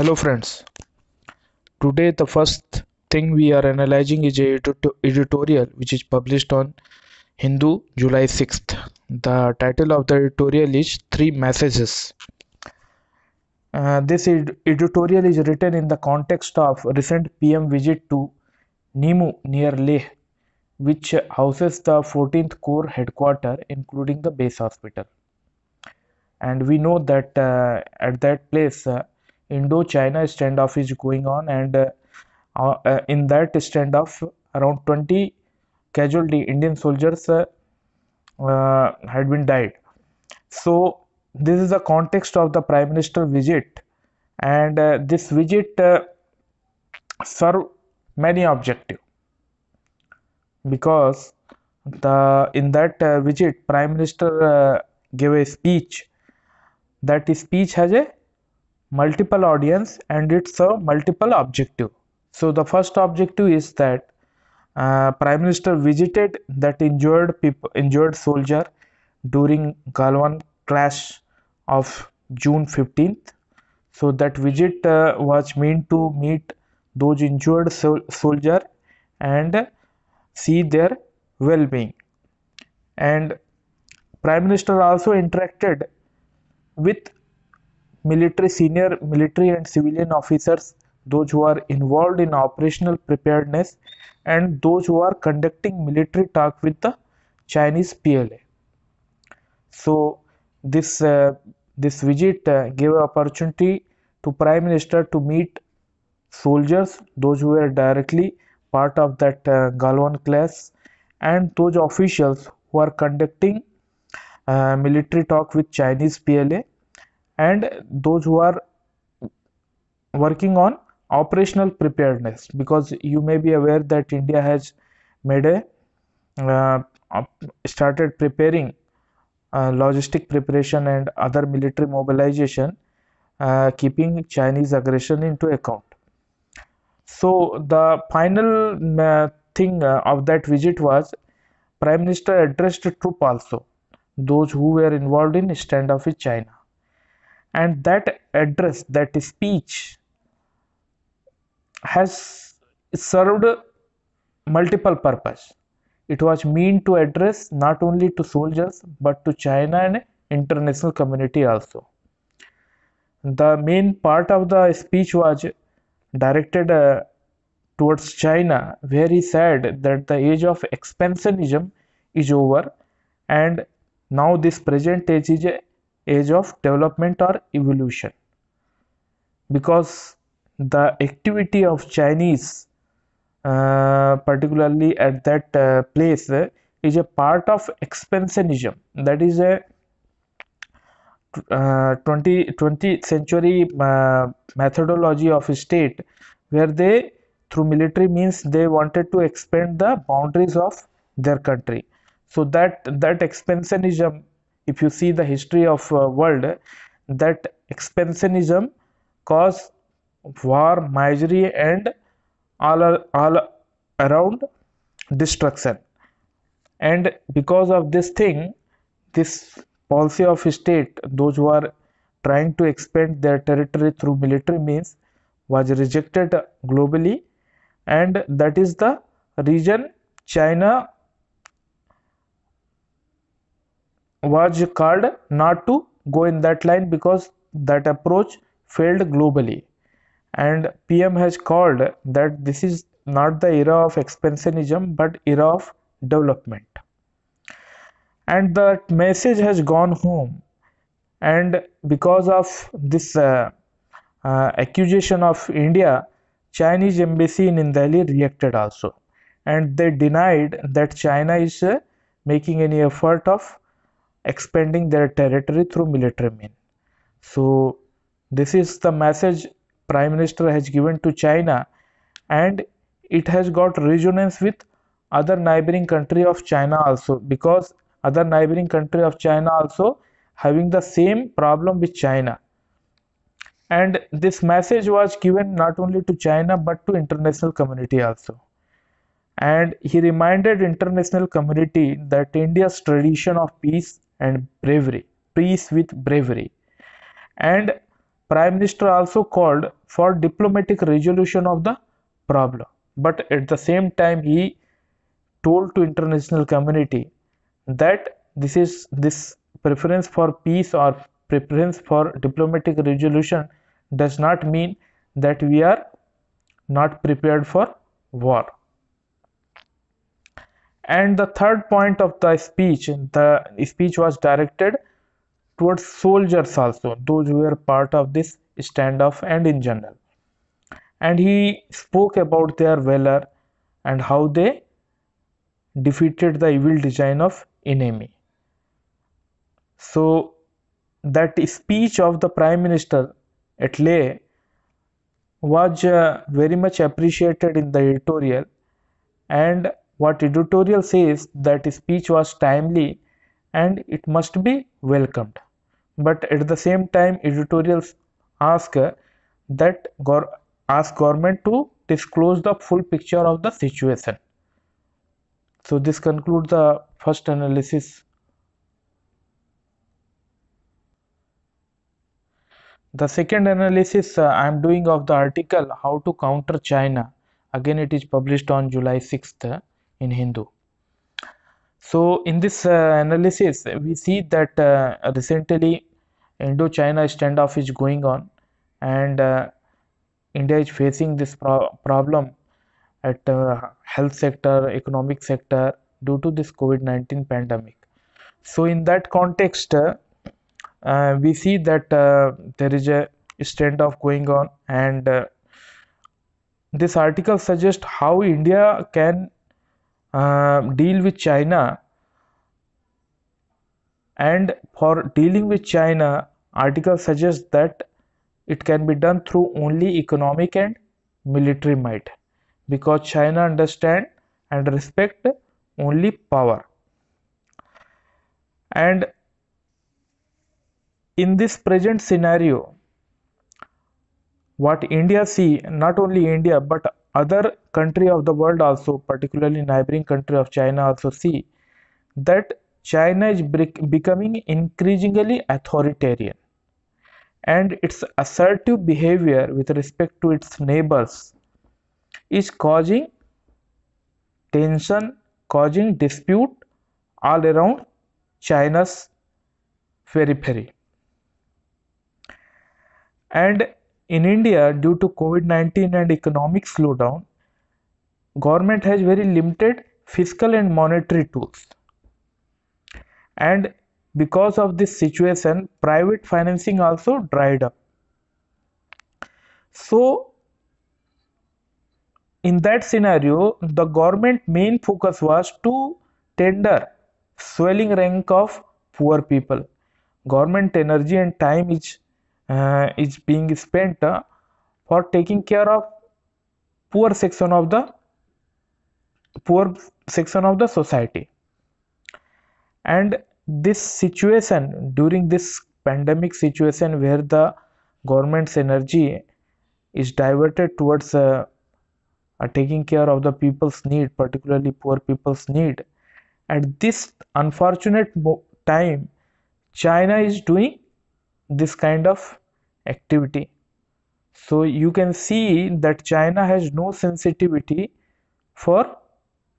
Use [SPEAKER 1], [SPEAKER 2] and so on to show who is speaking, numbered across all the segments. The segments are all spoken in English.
[SPEAKER 1] hello friends today the first thing we are analyzing is a editorial which is published on hindu july 6th the title of the editorial is three messages uh, this ed editorial is written in the context of recent pm visit to nimu near leh which houses the 14th corps headquarters, including the base hospital and we know that uh, at that place uh, Indo-China standoff is going on, and uh, uh, in that standoff, around 20 casualty Indian soldiers uh, had been died. So this is the context of the Prime Minister visit, and this visit serve many objective because the in that uh, visit prime minister uh, gave a speech that speech has a multiple audience and it's a multiple objective so the first objective is that uh, prime minister visited that injured people injured soldier during galwan clash of june 15th so that visit uh, was meant to meet those injured soldier and see their well-being and prime minister also interacted with military senior military and civilian officers those who are involved in operational preparedness and those who are conducting military talk with the chinese pla so this uh, this visit uh, gave opportunity to prime minister to meet soldiers those who were directly part of that uh, galwan class and those officials who are conducting uh, military talk with chinese pla and those who are working on operational preparedness because you may be aware that india has made a uh, started preparing uh, logistic preparation and other military mobilization uh, keeping chinese aggression into account so the final uh, thing uh, of that visit was prime minister addressed troop also those who were involved in standoff with china and that address that speech has served multiple purpose it was meant to address not only to soldiers but to china and international community also the main part of the speech was directed uh, towards china where he said that the age of expansionism is over and now this present age is age of development or evolution because the activity of Chinese uh, particularly at that uh, place uh, is a part of expansionism that is a uh, 20 20th century uh, methodology of state where they through military means they wanted to expand the boundaries of their country so that that expansionism if you see the history of uh, world that expansionism caused war misery and all, all around destruction and because of this thing this policy of state those who are trying to expand their territory through military means was rejected globally and that is the reason china was called not to go in that line because that approach failed globally and pm has called that this is not the era of expansionism but era of development and that message has gone home and because of this uh, uh, accusation of india chinese embassy in delhi reacted also and they denied that china is uh, making any effort of expanding their territory through military means. So, this is the message Prime Minister has given to China, and it has got resonance with other neighboring country of China also because other neighboring country of China also having the same problem with China. And this message was given not only to China but to international community also and he reminded international community that India's tradition of peace and bravery, peace with bravery. And Prime Minister also called for diplomatic resolution of the problem. But at the same time, he told to international community that this is this preference for peace or preference for diplomatic resolution does not mean that we are not prepared for war and the third point of the speech the speech was directed towards soldiers also those who were part of this standoff and in general and he spoke about their valor and how they defeated the evil design of enemy so that speech of the prime minister at leh was uh, very much appreciated in the editorial and what editorial says that speech was timely and it must be welcomed but at the same time editorials ask that ask government to disclose the full picture of the situation so this concludes the first analysis the second analysis uh, i am doing of the article how to counter china again it is published on july 6th in Hindu. So in this uh, analysis, we see that uh, recently Indo-China standoff is going on and uh, India is facing this pro problem at uh, health sector, economic sector due to this COVID-19 pandemic. So in that context, uh, uh, we see that there is a standoff going on and this article suggests how India can uh, deal with China and for dealing with China article suggests that it can be done through only economic and military might because China understand and respect only power and in this present scenario what India see not only India but other country of the world also particularly neighboring country of china also see that china is becoming increasingly authoritarian and its assertive behavior with respect to its neighbors is causing tension causing dispute all around china's periphery and in India, due to COVID 19 and economic slowdown, government has very limited fiscal and monetary tools. And because of this situation, private financing also dried up. So, in that scenario, the government main focus was to tender swelling rank of poor people. Government energy and time is uh, is being spent uh, for taking care of poor section of the poor section of the society and this situation during this pandemic situation where the government's energy is diverted towards uh, uh taking care of the people's need particularly poor people's need at this unfortunate time china is doing this kind of activity. So you can see that China has no sensitivity for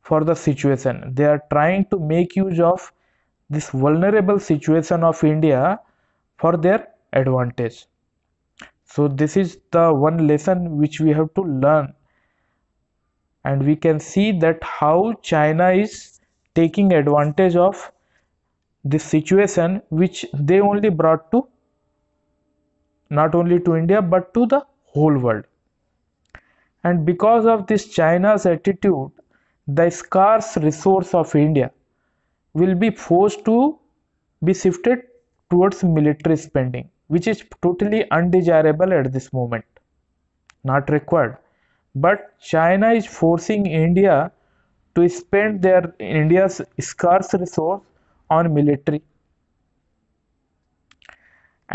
[SPEAKER 1] for the situation. They are trying to make use of this vulnerable situation of India for their advantage. So this is the one lesson which we have to learn and we can see that how China is taking advantage of this situation which they only brought to not only to India but to the whole world. And because of this China's attitude, the scarce resource of India will be forced to be shifted towards military spending, which is totally undesirable at this moment, not required. But China is forcing India to spend their India's scarce resource on military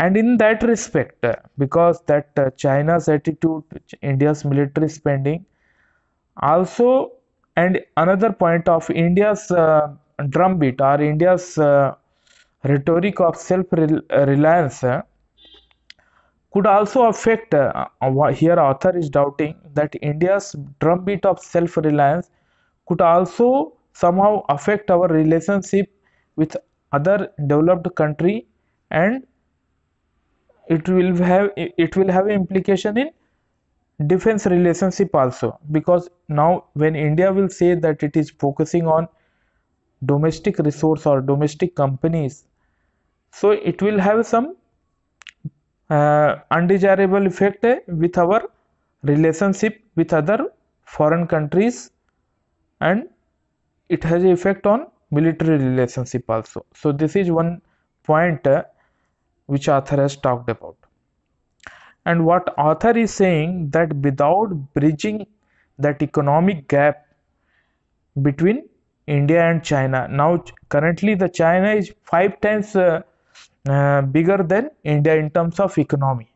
[SPEAKER 1] and in that respect because that uh, china's attitude india's military spending also and another point of india's uh, drumbeat or india's uh, rhetoric of self uh, reliance uh, could also affect uh, here author is doubting that india's drumbeat of self reliance could also somehow affect our relationship with other developed country and it will have it will have implication in defense relationship also because now when india will say that it is focusing on domestic resource or domestic companies so it will have some uh, undesirable effect eh, with our relationship with other foreign countries and it has effect on military relationship also so this is one point uh, which author has talked about and what author is saying that without bridging that economic gap between india and china now currently the china is five times uh, uh, bigger than india in terms of economy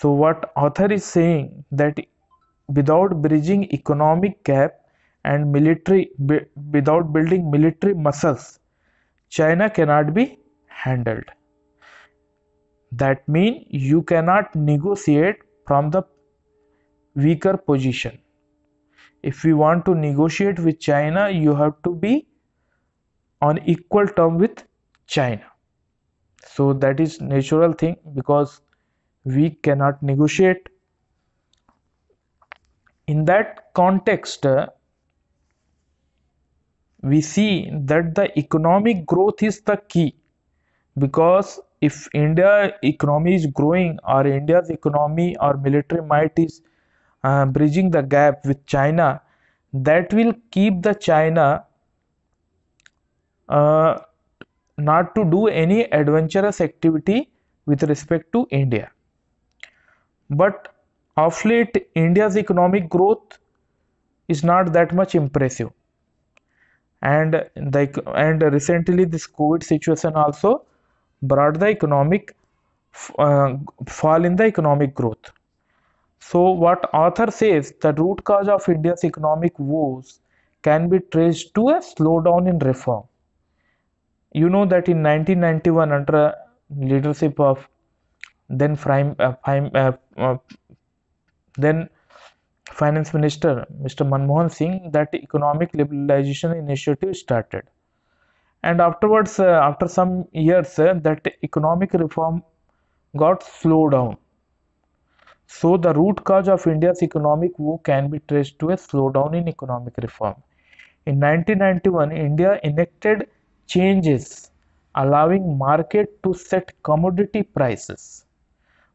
[SPEAKER 1] so what author is saying that without bridging economic gap and military without building military muscles china cannot be handled that means you cannot negotiate from the weaker position if you want to negotiate with china you have to be on equal term with china so that is natural thing because we cannot negotiate in that context uh, we see that the economic growth is the key because if india economy is growing or india's economy or military might is uh, bridging the gap with china that will keep the china uh, not to do any adventurous activity with respect to india but of late india's economic growth is not that much impressive and the, and recently this covid situation also brought the economic uh, fall in the economic growth so what author says the root cause of india's economic woes can be traced to a slowdown in reform you know that in 1991 under leadership of then prime, uh, prime uh, uh, then finance minister mr manmohan singh that economic liberalization initiative started and afterwards uh, after some years uh, that economic reform got slowed down so the root cause of india's economic woe can be traced to a slowdown in economic reform in 1991 india enacted changes allowing market to set commodity prices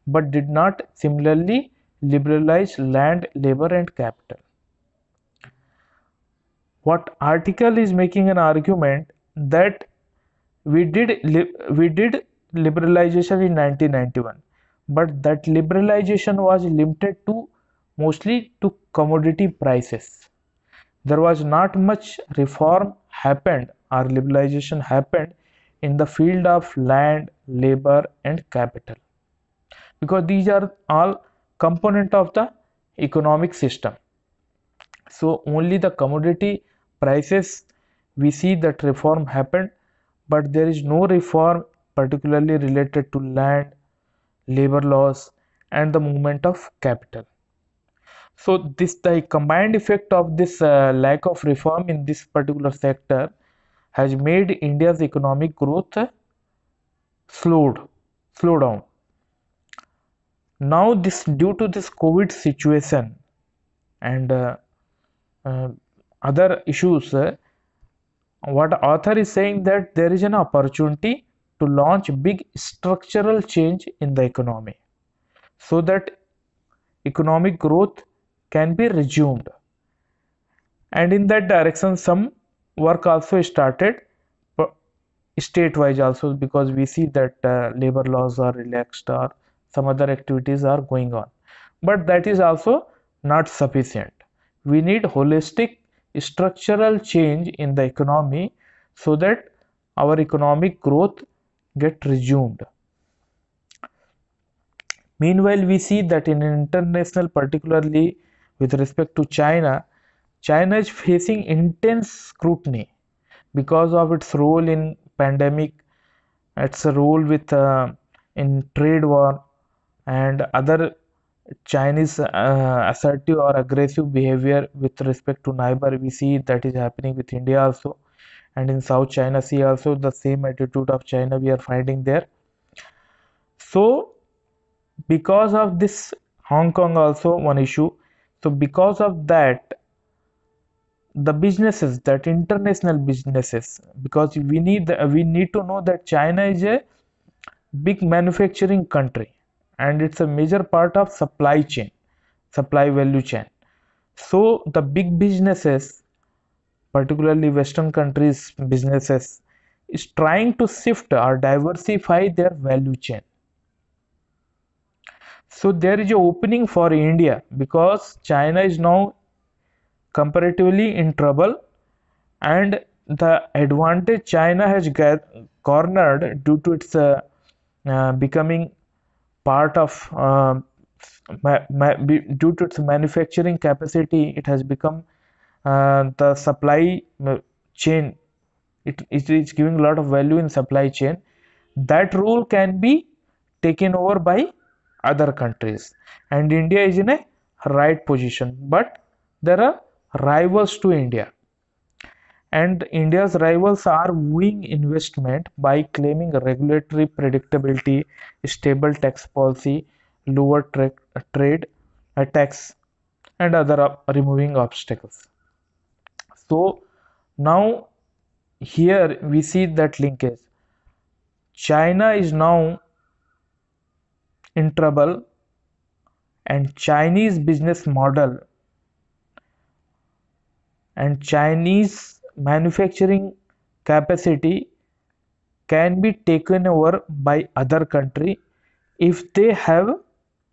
[SPEAKER 1] but did not similarly liberalize land labor and capital what article is making an argument that we did we did liberalization in 1991 but that liberalization was limited to mostly to commodity prices there was not much reform happened or liberalization happened in the field of land labor and capital because these are all component of the economic system so only the commodity prices we see that reform happened but there is no reform particularly related to land labor laws and the movement of capital so this the combined effect of this uh, lack of reform in this particular sector has made india's economic growth uh, slowed slow down now this due to this covid situation and uh, uh, other issues uh, what author is saying that there is an opportunity to launch big structural change in the economy so that economic growth can be resumed and in that direction some work also started state wise also because we see that uh, labor laws are relaxed or some other activities are going on but that is also not sufficient we need holistic structural change in the economy so that our economic growth get resumed meanwhile we see that in international particularly with respect to china china is facing intense scrutiny because of its role in pandemic its role with uh, in trade war and other Chinese uh, assertive or aggressive behavior with respect to neighbor. We see that is happening with India also, and in South China Sea also the same attitude of China we are finding there. So, because of this, Hong Kong also one issue. So, because of that, the businesses that international businesses because we need we need to know that China is a big manufacturing country and it's a major part of supply chain supply value chain so the big businesses particularly western countries businesses is trying to shift or diversify their value chain so there is a opening for india because china is now comparatively in trouble and the advantage china has cornered due to its uh, uh, becoming part of uh, due to its manufacturing capacity it has become uh, the supply uh, chain it, it is giving a lot of value in supply chain that role can be taken over by other countries and india is in a right position but there are rivals to india and India's rivals are wooing investment by claiming regulatory predictability, stable tax policy, lower tra- trade uh, tax, and other removing obstacles. So now here we see that linkage. China is now in trouble, and Chinese business model and Chinese manufacturing capacity can be taken over by other country if they have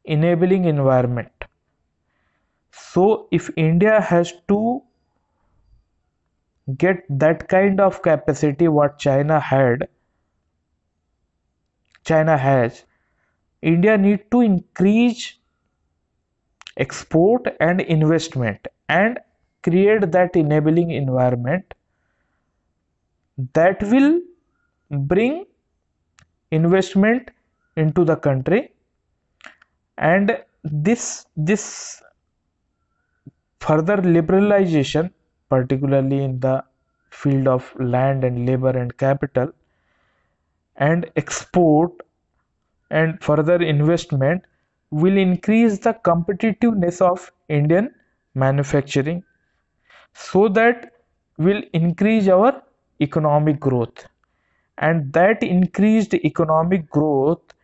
[SPEAKER 1] enabling environment so if india has to get that kind of capacity what china had china has india need to increase export and investment and create that enabling environment that will bring investment into the country and this this further liberalization particularly in the field of land and labor and capital and export and further investment will increase the competitiveness of indian manufacturing so that will increase our economic growth and that increased economic growth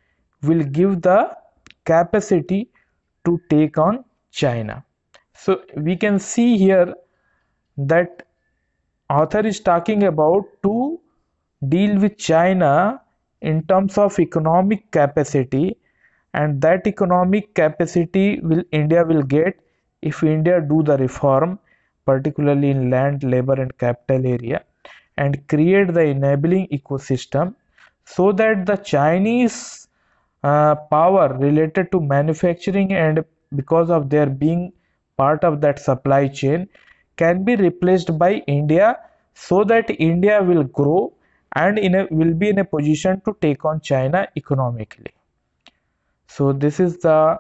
[SPEAKER 1] will give the capacity to take on China. So we can see here that author is talking about to deal with China in terms of economic capacity and that economic capacity will India will get if India do the reform particularly in land labor and capital area and create the enabling ecosystem so that the Chinese uh, power related to manufacturing and because of their being part of that supply chain can be replaced by India so that India will grow and in a, will be in a position to take on China economically. So this is the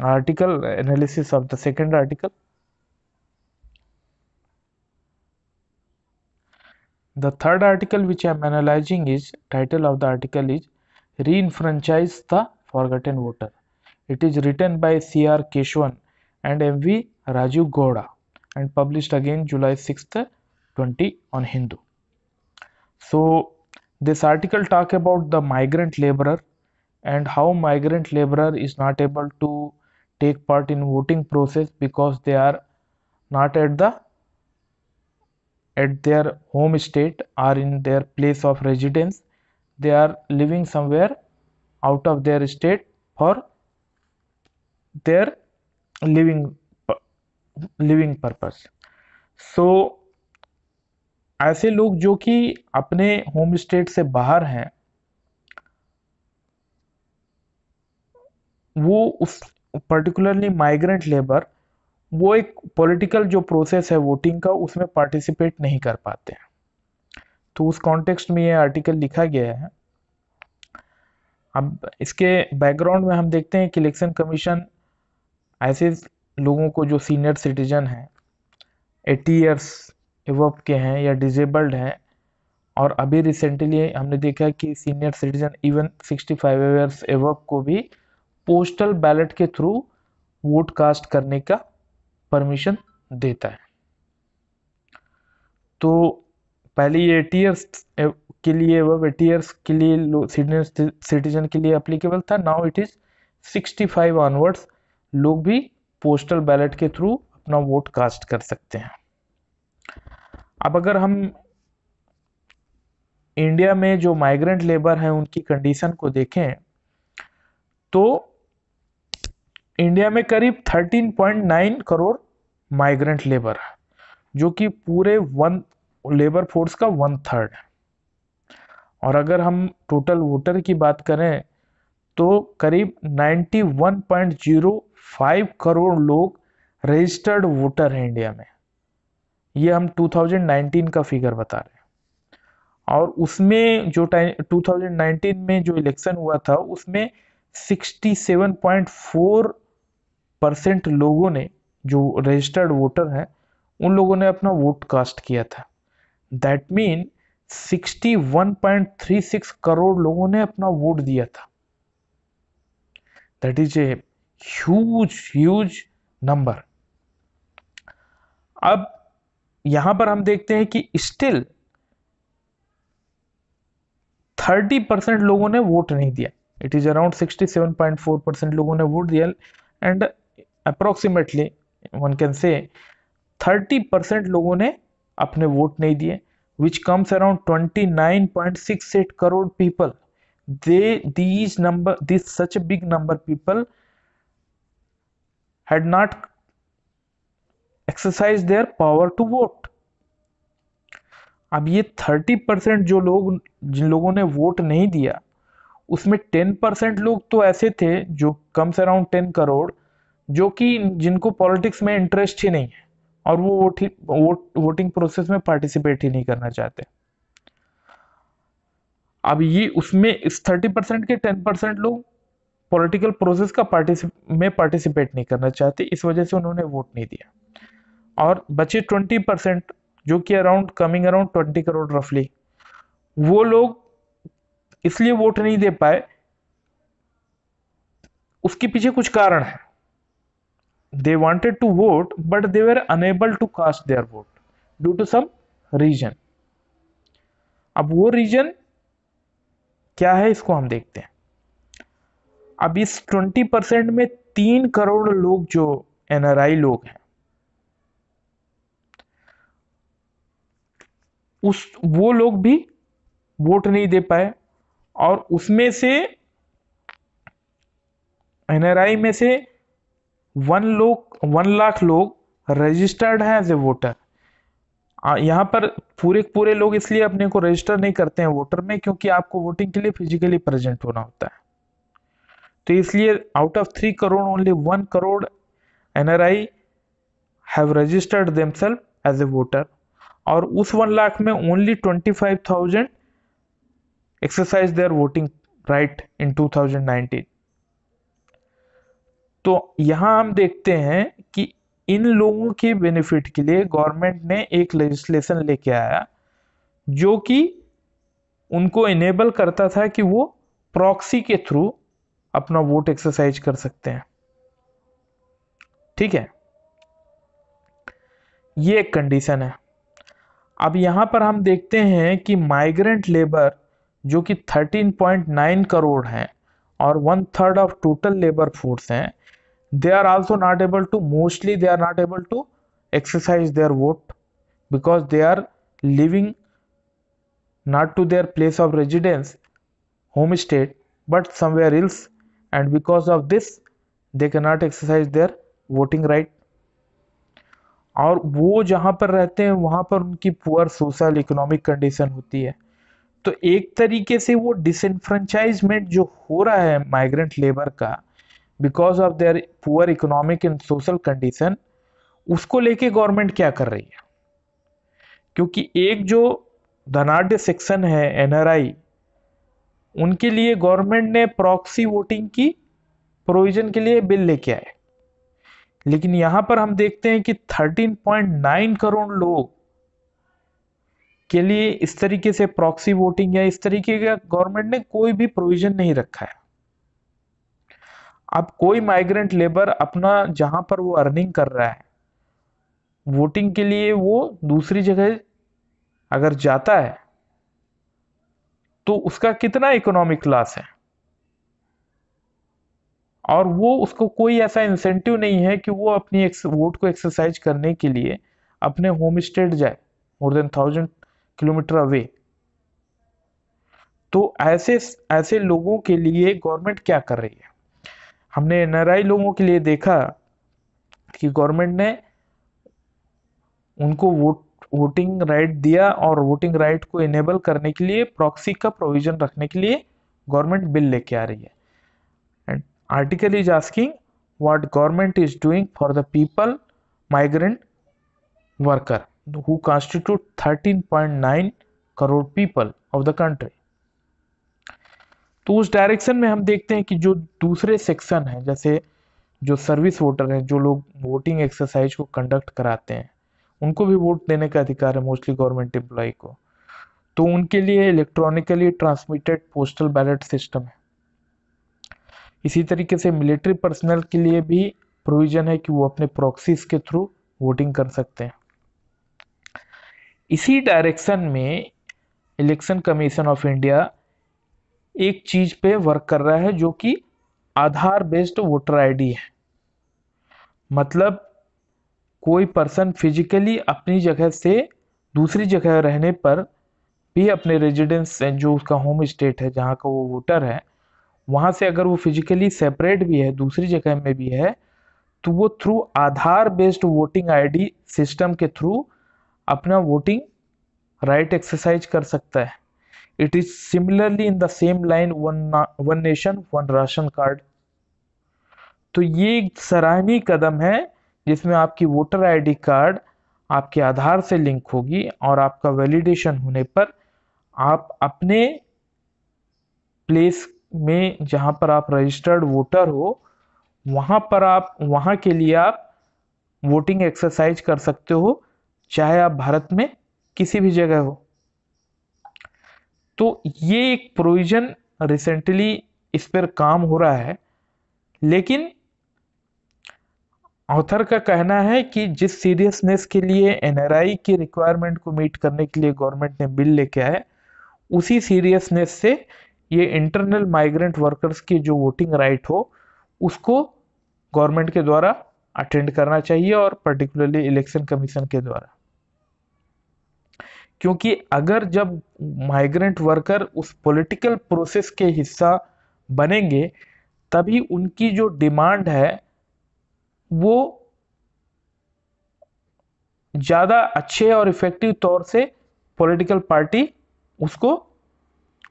[SPEAKER 1] article analysis of the second article. The third article which I am analyzing is title of the article is Reenfranchise the Forgotten Voter. It is written by C.R. Keshwan and M.V. Raju Goda and published again July 6th 20 on Hindu. So this article talk about the migrant laborer and how migrant laborer is not able to take part in voting process because they are not at the at their home state or in their place of residence they are living somewhere out of their state for their living living purpose so ऐसे लोग जो कि अपने home state से बाहर हैं वो उस पर्टिकुलरली माइग्रेंट लेबर वो एक पॉलिटिकल जो प्रोसेस है वोटिंग का उसमें पार्टिसिपेट नहीं कर पाते हैं तो उस कॉन्टेक्स्ट में ये आर्टिकल लिखा गया है अब इसके बैकग्राउंड में हम देखते हैं कि इलेक्शन कमीशन ऐसे लोगों को जो सीनियर सिटीजन हैं एटी ईयर्स एवप के हैं या डिजेबल्ड हैं और अभी रिसेंटली हमने देखा कि senior citizen even 65 five years above को भी पोस्टल बैलेट के थ्रू वोट कास्ट करने का परमिशन देता है तो पहले ये टीयर्स के लिए वह टीयर्स के लिए सिटीजन के लिए अप्लीकेबल था नाउ इट इज 65 ऑनवर्ड्स लोग भी पोस्टल बैलेट के थ्रू अपना वोट कास्ट कर सकते हैं अब अगर हम इंडिया में जो माइग्रेंट लेबर हैं उनकी कंडीशन को देखें तो इंडिया में करीब 13.9 करोड़ माइग्रेंट लेबर जो कि पूरे वन लेबर फोर्स का वन थर्ड है और अगर हम टोटल वोटर की बात करें तो करीब 91.05 करोड़ लोग रजिस्टर्ड वोटर हैं इंडिया में ये हम 2019 का फिगर बता रहे हैं और उसमें जो टाइम 2019 में जो इलेक्शन हुआ था उसमें 67.4 परसेंट लोगों ने जो रजिस्टर्ड वोटर हैं उन लोगों ने अपना वोट कास्ट किया था दैट मीन 61.36 करोड़ लोगों ने अपना वोट दिया था that is a huge huge number अब यहां पर हम देखते हैं कि स्टिल 30 परसेंट लोगों ने वोट नहीं दिया इट इज अराउंड 67.4 परसेंट लोगों ने वोट दिया एंड अप्रोक्सीमेटली वन कैन से थर्टी परसेंट लोगों ने अपने वोट नहीं दिए which comes around twenty nine point six eight crore people they these number this such big number people had not exercise their power to vote अब ये thirty percent जो लोग जिन लोगों ने वोट नहीं दिया उसमें टेन परसेंट लोग तो ऐसे थे जो कम से अराउंड टेन करोड़ जो कि जिनको पॉलिटिक्स में इंटरेस्ट ही नहीं है और वो वोट वोट वोटिंग प्रोसेस में पार्टिसिपेट ही नहीं करना चाहते अब ये उसमें इस थर्टी परसेंट के टेन परसेंट लोग पॉलिटिकल प्रोसेस का पार्टिसिप में पार्टिसिपेट नहीं करना चाहते इस वजह से उन्होंने वोट नहीं दिया और बचे ट्वेंटी परसेंट जो कि around coming around twenty crore रफली वो लोग इसलिए वोट नहीं दे पाए उसके पीछे कुछ कारण है They wanted to vote, but they were unable to cast their vote due to some reason अब वो रीजन क्या है इसको हम देखते हैं अब इस 20 परसेंट में तीन करोड़ लोग जो एनआरआई लोग हैं उस वो लोग भी वोट नहीं दे पाए और उसमें से एनआरआई में से वन लोग वन लाख लोग रजिस्टर्ड हैं एज ए वोटर यहाँ पर पूरे पूरे लोग इसलिए अपने को रजिस्टर नहीं करते हैं वोटर में क्योंकि आपको वोटिंग के लिए फिजिकली प्रेजेंट होना होता है तो इसलिए out of three crore only one crore I have registered themselves as a voter और उस वन लाख में only twenty five thousand exercise their voting right in two thousand nineteen तो यहाँ हम देखते हैं कि इन लोगों के बेनिफिट के लिए गवर्नमेंट ने एक लेजिस्लेशन लेके आया जो कि उनको इनेबल करता था कि वो प्रॉक्सी के थ्रू अपना वोट एक्सरसाइज कर सकते हैं ठीक है ये एक कंडीशन है अब यहां पर हम देखते हैं कि माइग्रेंट लेबर जो कि 13.9 करोड़ हैं और one third of total labour force हैं they are also not able to mostly they are not able to exercise their vote because they are living not to their place of residence home state but somewhere else and because of this they cannot exercise their voting right और वो जहाँ पर रहते हैं वहाँ पर उनकी poor social economic condition होती है तो एक तरीके से वो डिसनफ्रेंचाइजमेंट जो हो रहा है माइग्रेंट लेबर का because of their poor economic and social condition उसको लेके गवर्नमेंट क्या कर रही है क्योंकि एक जो धनाढ़ सेक्शन है एनआरआई उनके लिए गवर्नमेंट ने प्रॉक्सी वोटिंग की प्रोविजन के लिए बिल लेके आए लेकिन यहां पर हम देखते हैं कि 13.9 करोड़ लोग के लिए इस तरीके से प्रॉक्सी वोटिंग या इस तरीके का गवर्नमेंट ने कोई भी प्रोविजन नहीं रखा है अब कोई माइग्रेंट लेबर अपना जहां पर वो अर्निंग कर रहा है वोटिंग के लिए वो दूसरी जगह अगर जाता है तो उसका कितना इकोनॉमिक लॉस है और वो उसको कोई ऐसा इंसेंटिव नहीं है कि वो अपनी वोट को एक्सरसाइज करने के लिए अपने होम स्टेट जाए more than thousand kilometre away तो ऐसे ऐसे लोगों के लिए गवर्नमेंट क्या कर रही है हमने एन लोगों के लिए देखा कि गवर्नमेंट ने उनको वोट वोटिंग राइट दिया और वोटिंग राइट को इनेबल करने के लिए प्रॉक्सी का प्रोविजन रखने के लिए गवर्नमेंट बिल लेके आ रही है and article is asking what government is doing for the people migrant worker who constitute 13.9 crore people of the country तो उस डायरेक्शन में हम देखते हैं कि जो दूसरे सेक्शन है जैसे जो सर्विस वोटर हैं जो लोग वोटिंग एक्सरसाइज को कंडक्ट कराते हैं उनको भी वोट देने का अधिकार है मोस्टली गवर्नमेंट एम्प्लॉय को तो उनके लिए electronically transmitted postal ballot system है इसी तरीके से मिलिट्री पर्सनल के लिए भी प्रोविजन है कि वो अपने प्रोक्सीज के थ्रू वोटिंग कर सकते हैं इसी डायरेक्शन में इलेक्शन कमीशन ऑफ इंडिया एक चीज पे वर्क कर रहा है जो कि आधार बेस्ड वोटर आईडी है मतलब कोई पर्सन फिजिकली अपनी जगह से दूसरी जगह रहने पर भी अपने रेजिडेंस जो उसका होम स्टेट है जहाँ का वो वोटर है वहाँ से अगर वो फिजिकली सेपरेट भी है दूसरी जगह में भी है तो वो through Aadhaar based voting ID system के थ्रू अपना वोटिंग राइट एक्सरसाइज कर सकता है it is similarly in the same line one one nation one ration card तो ये एक सराहनीय कदम है जिसमें आपकी वोटर आईडी कार्ड आपके आधार से लिंक होगी और आपका वैलिडेशन होने पर आप अपने प्लेस में जहां पर आप रजिस्टर्ड वोटर हो वहां पर आप वहां के लिए आप वोटिंग एक्सरसाइज कर सकते हो चाहे आप भारत में किसी भी जगह हो तो ये एक प्रोविज़न रिसेंटली इस पर काम हो रहा है लेकिन ऑथर का कहना है कि जिस सीरियसनेस के लिए एनआरआई की रिक्वायरमेंट को मीट करने के लिए गवर्नमेंट ने बिल लेके आया उसी सीरियसनेस से ये इंटरनल माइग्रेंट वर्कर्स की जो वोटिंग राइट हो उसको गवर्नमेंट के द्वारा अटेंड करना चाहिए और पर्टिकुलरली इलेक्शन कमीशन के द्वारा क्योंकि अगर जब माइग्रेंट वर्कर उस पॉलिटिकल प्रोसेस के हिस्सा बनेंगे तभी उनकी जो डिमांड है वो ज़्यादा अच्छे और इफ़ेक्टिव तौर से पॉलिटिकल पार्टी उसको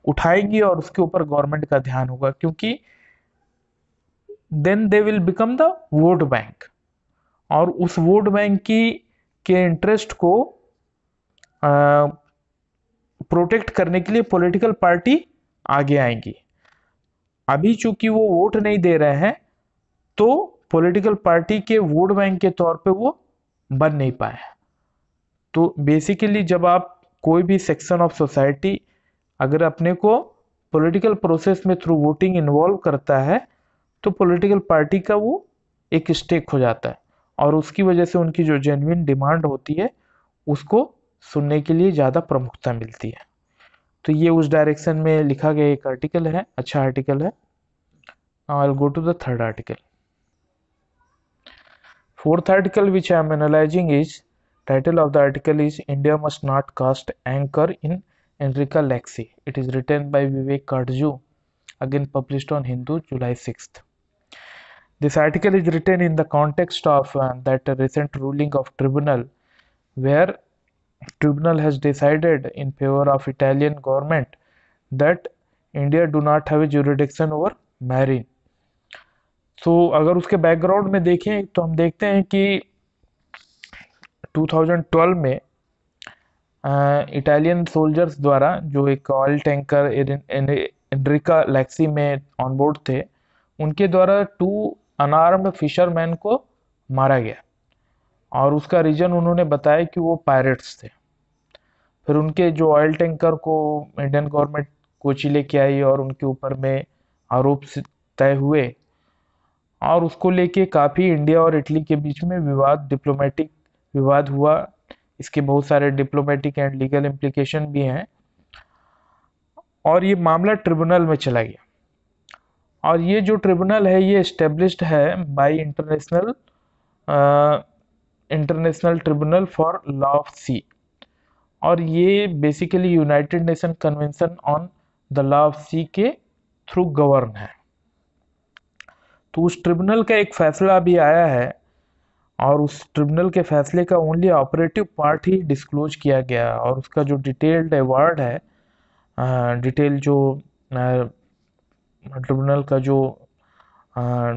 [SPEAKER 1] उठाएगी और उसके ऊपर गवर्नमेंट का ध्यान होगा क्योंकि then they will become the vote bank और उस वोट बैंक की के इंटरेस्ट को प्रोटेक्ट करने के लिए पॉलिटिकल पार्टी आगे आएंगी अभी चूंकि वो वोट नहीं दे रहे हैं तो पॉलिटिकल पार्टी के वोट बैंक के तौर पे वो बन नहीं पाए तो बेसिकली जब आप कोई भी सेक्शन ऑफ सोसाइटी अगर अपने को पॉलिटिकल प्रोसेस में थ्रू वोटिंग इन्वॉल्व करता है तो पॉलिटिकल पार्टी का वो एक स्टेक हो जाता है और उसकी वजह से उनकी जो जेन्यन डिमांड होती है उसको सुनने के लिए ज़्यादा प्रमुखता मिलती है तो ये उस डायरेक्शन में लिखा गया एक आर्टिकल है अच्छा आर्टिकल है I go to the third article fourth article which I am analysing is title of the article is India must not cast anchor in Enrica Lexie it is written by Vivek Katju again publish on Hindu July six this article is written in the context of that recent ruling of tribunal where tribunal has decided in favour of Italian government that India do not have jurisdiction over marine so अगर उसके background में देखें तो हम देखते हैं कि 2012 में इटालियन सोल्जर्स द्वारा जो एक ऑयल टैंकर एंड्रिका लैक्सी में ऑन बोर्ड थे उनके द्वारा टू अनार्म्ड फिशरमैन को मारा गया और उसका रीज़न उन्होंने बताया कि वो पायरेट्स थे फिर उनके जो ऑयल टैंकर को इंडियन गवर्नमेंट कोची लेके आई और उनके ऊपर में आरोप तय हुए और उसको लेके काफ़ी इंडिया और इटली के बीच में विवाद डिप्लोमेटिक विवाद हुआ इसके बहुत सारे डिप्लोमेटिक एंड लीगल इम्प्लीकेशन भी हैं और ये मामला ट्रिब्यूनल में चला गया और ये जो ट्रिब्यूनल है ये इस्टेब्लिश है by international international tribunal for law of sea और ये basically united nation convention on the law of sea के थ्रू गवर्न है तो उस ट्रिब्यूनल का एक फैसला भी आया है और उस ट्रिब्यूनल के फैसले का ओनली ऑपरेटिव पार्ट ही डिस्क्लोज किया गया और उसका जो डिटेल्ड अवार्ड है डिटेल जो ट्रिब्यूनल का जो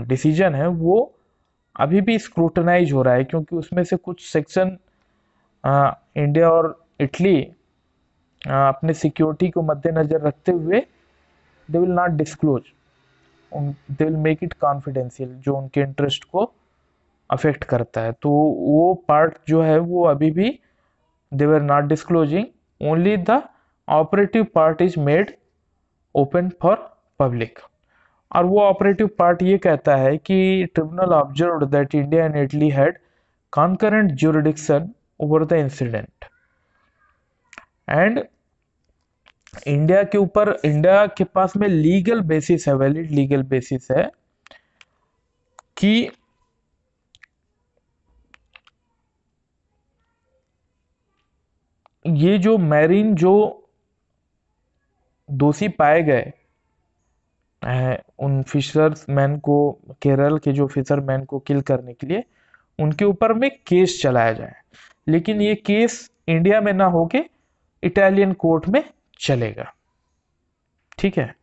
[SPEAKER 1] डिसीजन है वो अभी भी स्क्रूटनाइज हो रहा है क्योंकि उसमें से कुछ सेक्शन इंडिया और इटली अपने सिक्योरिटी को मद्देनजर रखते हुए they will not disclose they will make it confidential जो उनके इंटरेस्ट को अफेक्ट करता है तो वो पार्ट जो है वो अभी भी they were not disclosing only the operative part is made open for public और वो ऑपरेटिव पार्ट ये कहता है कि tribunal observe that India and Italy had concurrent jurisdiction over the incident and India के ऊपर इंडिया के पास में लीगल बेसिस है वैलिड लीगल बेसिस है कि ये जो मैरिन जो दोषी पाए गए उन फिशर्स मैन को केरल के जो फिशर मैन को किल करने के लिए उनके ऊपर में केस चलाया जाए लेकिन ये केस इंडिया में ना होके इटालियन कोर्ट में चलेगा ठीक है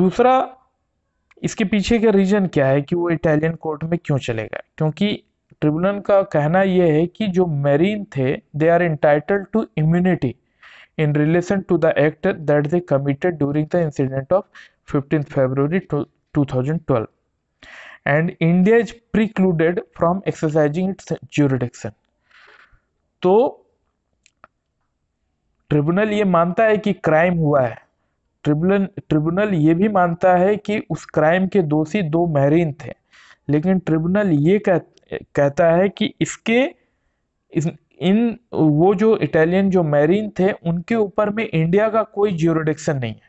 [SPEAKER 1] दूसरा इसके पीछे का रीजन क्या है कि वो इटालियन कोर्ट में क्यों चलेगा क्योंकि ट्रिब्यूनल का कहना यह है कि जो मेरीन थे they are entitled to immunity in relation to the act that they committed during the incident of 15th February 2012 and India is precluded from exercising its jurisdiction तो ट्रिब्यूनल ये मानता है कि क्राइम हुआ है ट्रिब्यूनल ट्रिब्यूनल ये भी मानता है कि उस क्राइम के दोषी दो मैरिन थे लेकिन ट्रिब्यूनल ये कह, कहता है कि इसके इस, इन वो जो इटालियन जो मैरीन थे उनके ऊपर में इंडिया का कोई ज्यूरिडिक्शन नहीं है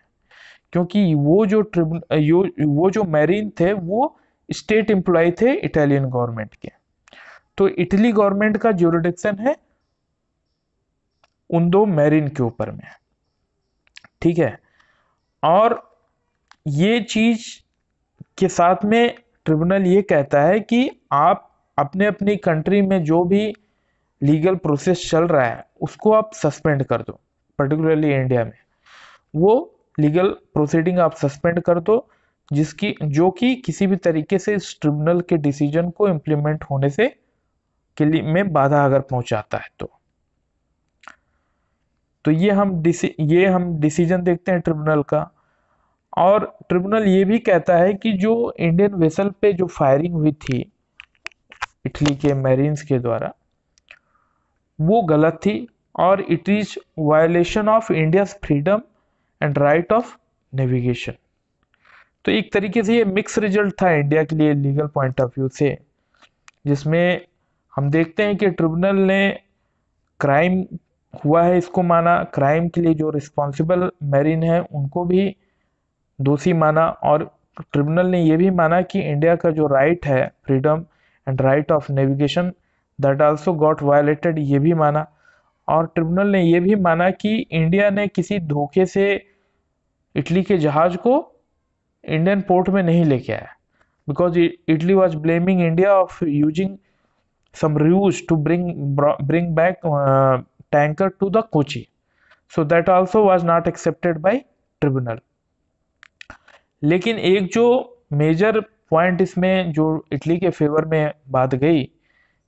[SPEAKER 1] क्योंकि वो जो ट्रिब्यून वो जो मैरीन थे वो स्टेट एम्प्लॉय थे इटालियन गवर्नमेंट के तो इटली गवर्नमेंट का ज्यूरिडिक्शन है उन दो मैरिन के ऊपर में ठीक है और ये चीज के साथ में ट्रिब्यूनल ये कहता है कि आप अपने अपनी कंट्री में जो भी लीगल प्रोसेस चल रहा है उसको आप सस्पेंड कर दो पर्टिकुलरली इंडिया में वो लीगल प्रोसीडिंग आप सस्पेंड कर दो जिसकी जो कि किसी भी तरीके से इस ट्रिब्यूनल के डिसीजन को इम्प्लीमेंट होने से के लिए में बाधा अगर पहुंचाता है तो तो ये हम ये हम डिसीजन देखते हैं ट्रिब्यूनल का और ट्रिब्यूनल ये भी कहता है कि जो इंडियन वेसल पे जो फायरिंग हुई थी इटली के मेरीन्स के द्वारा वो गलत थी और it is violation of India freedom and right of navigation तो एक तरीके से ये मिक्स रिजल्ट था इंडिया के लिए लीगल पॉइंट ऑफ व्यू से जिसमें हम देखते हैं कि ट्रिब्यूनल ने क्राइम हुआ है इसको माना क्राइम के लिए जो रिस्पॉन्सिबल मैरिन है उनको भी दोषी माना और ट्रिब्यूनल ने यह भी माना कि इंडिया का जो राइट है freedom and right of navigation that also got violated ये भी माना और ट्रिब्यूनल ने यह भी माना कि इंडिया ने किसी धोखे से इटली के जहाज को इंडियन पोर्ट में नहीं लेके आया because Italy was blaming India of using some ruse to bring bring back tanker to the Kochi so that also was not accepted by tribunal लेकिन एक जो मेजर पॉइंट इसमें जो इटली के फेवर में बात गई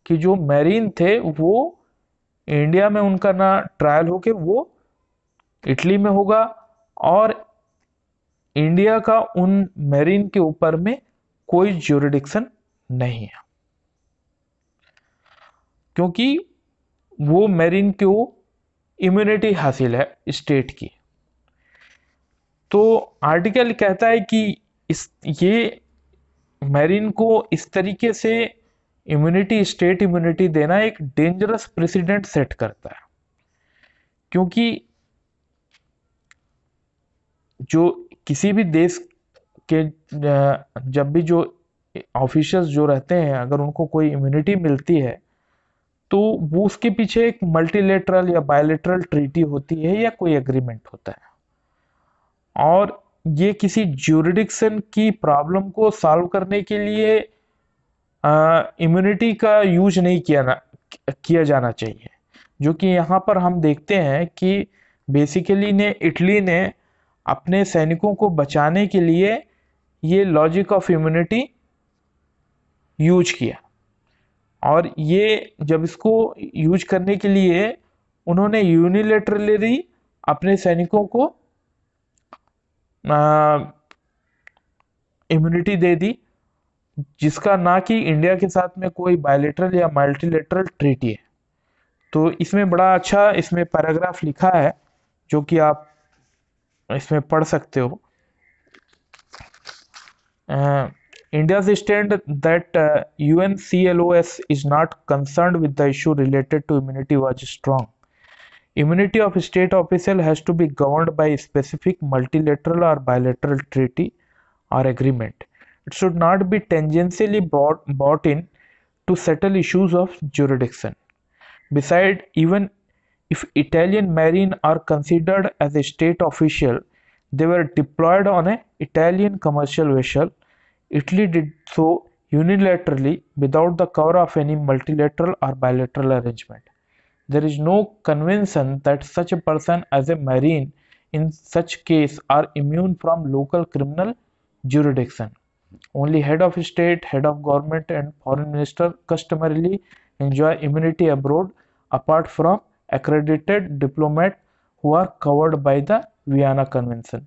[SPEAKER 1] कि जो मैरीन थे वो इंडिया में उनका ना ट्रायल होके वो इटली में होगा और इंडिया का उन मैरीन के ऊपर में कोई ज्यूरिडिक्शन नहीं है क्योंकि वो मैरीन को इम्यूनिटी हासिल है स्टेट की तो आर्टिकल कहता है कि इस ये मैरीन को इस तरीके से इम्यूनिटी स्टेट इम्यूनिटी देना एक डेंजरस प्रेसिडेंट सेट करता है क्योंकि जो किसी भी देश के जब भी जो ऑफिशियल्स जो रहते हैं अगर उनको कोई इम्यूनिटी मिलती है तो वो उसके पीछे एक मल्टीलेटरल या बायोलेटरल ट्रीटी होती है या कोई एग्रीमेंट होता है और ये किसी ज्यूरिडिक्शन की प्रॉब्लम को सॉल्व करने के लिए इम्यूनिटी का यूज नहीं किया ना किया जाना चाहिए जो कि यहाँ पर हम देखते हैं कि बेसिकली ने इटली ने अपने सैनिकों को बचाने के लिए ये लॉजिक ऑफ इम्यूनिटी यूज किया और ये जब इसको यूज करने के लिए उन्होंने यूनिलेटरली अपने सैनिकों को इम्यूनिटी दे दी जिसका ना कि इंडिया के साथ में कोई बायोलेटरल या मल्टीलेटरल ट्रीटी है तो इसमें बड़ा अच्छा इसमें पैराग्राफ लिखा है जो कि आप इसमें पढ़ सकते हो India stand that U N C L O S is not concern with the issue related to immunity was strong immunity of state official has to be govern by specific multilateral और bilateral treaty और agreement It should not be tangentially brought, brought in to settle issues of jurisdiction. Besides, even if Italian marine are considered as a state official, they were deployed on an Italian commercial vessel. Italy did so unilaterally without the cover of any multilateral or bilateral arrangement. There is no convention that such a person as a marine in such case are immune from local criminal jurisdiction. Only head of state, head of government, and foreign minister customarily enjoy immunity abroad apart from accredited diplomat who are covered by the Vienna Convention.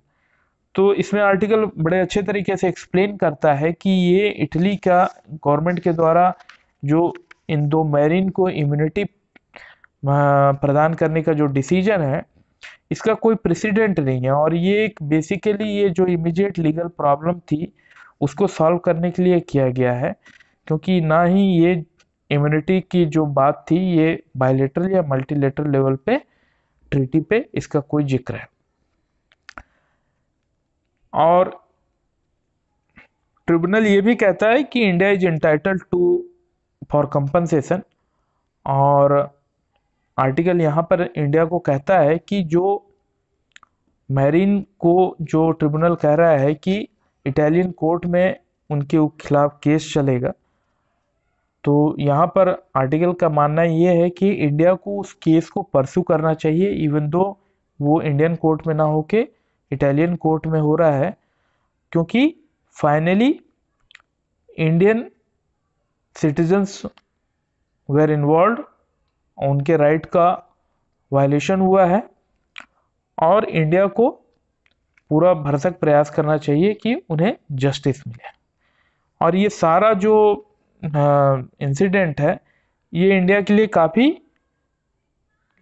[SPEAKER 1] तो इसमें article बड़े अच्छे तरीके से explain करता है कि ये इटली का गवर्नमेंट के द्वारा जो इन दो मैरिन को इम्यूनिटी प्रदान करने का जो डिसीजन है इसका कोई प्रेसिडेंट नहीं है और ये एक बेसिकली ये जो इमीडिएट लीगल प्रॉब्लम थी उसको सॉल्व करने के लिए किया गया है क्योंकि ना ही ये इम्यूनिटी की जो बात थी ये बायोलेटरल या मल्टीलेटरल लेवल पे ट्रीटी पे इसका कोई जिक्र है और ट्रिब्यूनल ये भी कहता है कि India is entitled to for compensation और आर्टिकल यहाँ पर इंडिया को कहता है कि जो मैरिन को जो ट्रिब्यूनल कह रहा है कि इटालियन कोर्ट में उनके खिलाफ केस चलेगा तो यहाँ पर आर्टिकल का मानना ये है कि इंडिया को उस केस को परस्यू करना चाहिए इवन दो वो इंडियन कोर्ट में ना हो के इटालियन कोर्ट में हो रहा है क्योंकि finally Indian citizens were involve उनके राइट का वायलेशन हुआ है और इंडिया को पूरा भरसक प्रयास करना चाहिए कि उन्हें जस्टिस मिले और ये सारा जो इंसिडेंट है ये इंडिया के लिए काफ़ी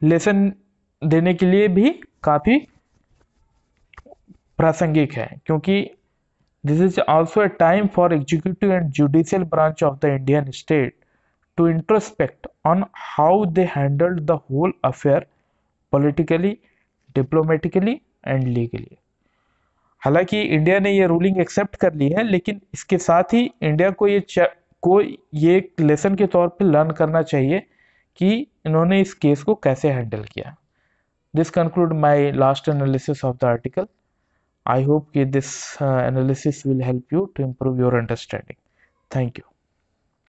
[SPEAKER 1] लेसन देने के लिए भी काफ़ी प्रासंगिक है क्योंकि this is also a time for executive and judicial branch of the Indian state to introspect on how they handled the whole affair politically diplomatically and legally हालांकि इंडिया ने यह रूलिंग एक्सेप्ट कर ली है लेकिन इसके साथ ही इंडिया को ये को ये एक लेसन के तौर पर लर्न करना चाहिए कि इन्होंने इस केस को कैसे हैंडल किया this conclude my last analysis of the article I hope कि this analysis will help you to improve your understanding thank you